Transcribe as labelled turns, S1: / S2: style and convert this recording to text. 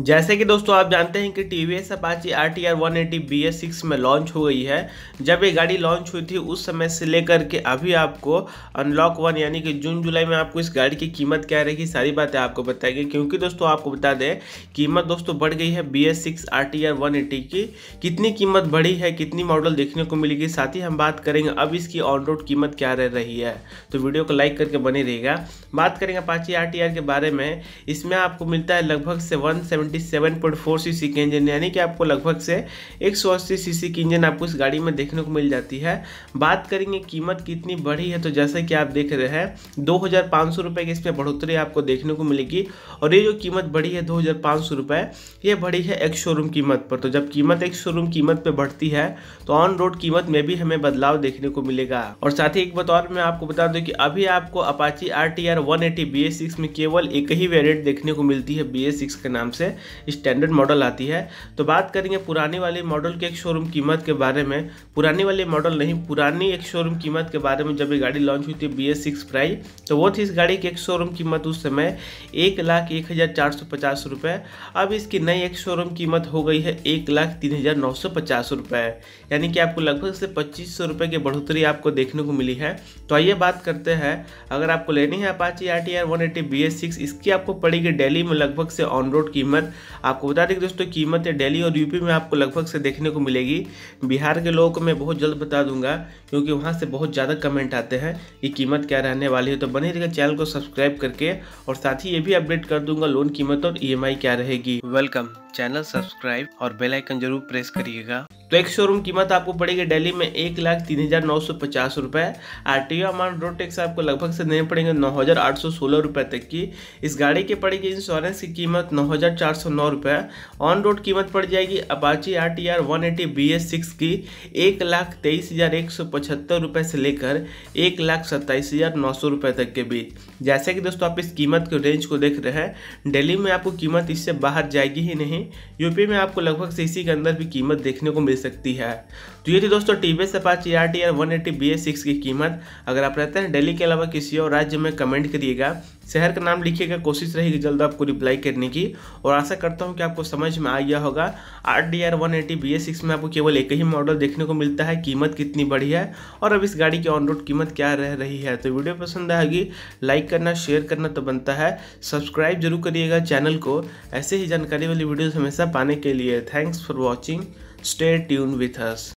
S1: जैसे कि दोस्तों आप जानते हैं कि T V S Apache R T R one eighty B S six में लॉन्च हो गई है जब ये गाड़ी लॉन्च हुई थी उस समय से लेकर के अभी आपको अनलॉक वन यानी कि जून जुलाई में आपको इस गाड़ी की कीमत क्या रहेगी सारी बातें आपको बताएगी क्योंकि दोस्तों आपको बता दें कीमत दोस्तों बढ़ गई है B S six R T R one eighty की कितनी कीमत बढ़ी है कितनी मॉडल देखने को मिलेगी साथ ही हम बात करेंगे अब इसकी ऑन रोड कीमत क्या रह रही है तो वीडियो को लाइक करके बने रहेगा बात करेंगे अपाची आर टी आर के बारे में इसमें आपको मिलता है लगभग से वन सेवन सेवेंटी सेवन के इंजन यानी कि आपको लगभग से एक सौ अस्सी की इंजन आपको इस गाड़ी में देखने को मिल जाती है बात करेंगे कीमत कितनी बढ़ी है तो जैसे कि आप देख रहे हैं दो हज़ार पाँच सौ रुपये की इसमें बढ़ोतरी आपको देखने को मिलेगी और ये जो कीमत बढ़ी है दो हज़ार पाँच सौ रुपये ये बढ़ी है एक शोरूम कीमत पर तो जब कीमत एक शोरूम कीमत पर बढ़ती है तो ऑन रोड कीमत में भी हमें बदलाव देखने को मिलेगा और साथ ही एक बात और मैं आपको बता दूँ कि अभी आपको Apache R T R one eighty B S six में केवल एक ही वेरियंट देखने को मिलती है बी एस सिक्स के नाम से स्टैंडर्ड मॉडल आती है तो बात करेंगे पुराने वाले मॉडल के एक शोरूम कीमत के बारे में पुराने वाले मॉडल नहीं पुरानी एक शोरूम कीमत के बारे में जब ये गाड़ी लॉन्च हुई थी बी एस सिक्स प्राई तो वो थी इस गाड़ी की एक शोरूम कीमत उस समय एक लाख एक हज़ार चार सौ पचास रुपये अब इसकी नई एक शोरूम कीमत हो गई है एक लाख तीन हज़ार नौ सौ पचास रुपये यानी कि आपको लगभग से पच्चीस सौ रुपये की बढ़ोतरी आपको देखने को मिली है तो आइए बात करते हैं अगर आपको लेनी है Apache R T R one eighty B S six इसकी आपको पड़ेगी डेली में लगभग से ऑन रोड कीमत कीमत आपको बता दें कि दोस्तों कीमत दिल्ली और यूपी में आपको लगभग से देखने को मिलेगी बिहार के लोगों को मैं बहुत जल्द बता दूंगा क्योंकि वहाँ से बहुत ज़्यादा कमेंट आते हैं कि कीमत क्या रहने वाली है तो बने रहेगा चैनल को सब्सक्राइब करके और साथ ही ये भी अपडेट कर दूंगा लोन कीमत और ई e क्या रहेगी वेलकम चैनल सब्सक्राइब और बेलाइकन जरूर प्रेस करिएगा तो एक शोरूम कीमत आपको पड़ेगी दिल्ली में एक लाख तीन हज़ार नौ सौ पचास रुपये R T O amount road tax आपको लगभग से देने पड़ेंगे नौ हज़ार आठ सौ सोलह रुपये तक की इस गाड़ी के पड़ेगी इंश्योरेंस की कीमत नौ हज़ार चार सौ नौ रुपये ऑन रोड कीमत पड़ जाएगी Apache R T R one eighty B S six की एक लाख तेईस हज़ार एक सौ पचहत्तर रुपये से लेकर एक लाख सत्ताईस हज़ार नौ सौ रुपये तक के बीच जैसे कि दोस्तों आप इस कीमत के रेंज को देख रहे हैं दिल्ली में आपको कीमत इससे बाहर जाएगी ही नहीं यूपी में आपको लगभग से इसी के अंदर भी कीमत देखने को मिल सकती है तो ये थी दोस्तों T V S Apache R T R one eighty B S six की कीमत अगर आप रहते हैं दिल्ली के अलावा किसी और राज्य में कमेंट करिएगा शहर का नाम लिखिएगा कोशिश रहेगी जल्द आपको रिप्लाई करने की और आशा करता हूँ कि आपको समझ में आ गया होगा R T R one eighty B S six में आपको केवल एक ही मॉडल देखने को मिलता है कीमत कितनी बड़ी है और अब इस गाड़ी की ऑन रोड कीमत क्या रह रही है तो वीडियो पसंद आएगी लाइक करना शेयर करना तो बनता है सब्सक्राइब जरूर करिएगा चैनल को ऐसे ही जानकारी वाली वीडियोज़ हमेशा पाने के लिए thanks for watching Stay tuned with us.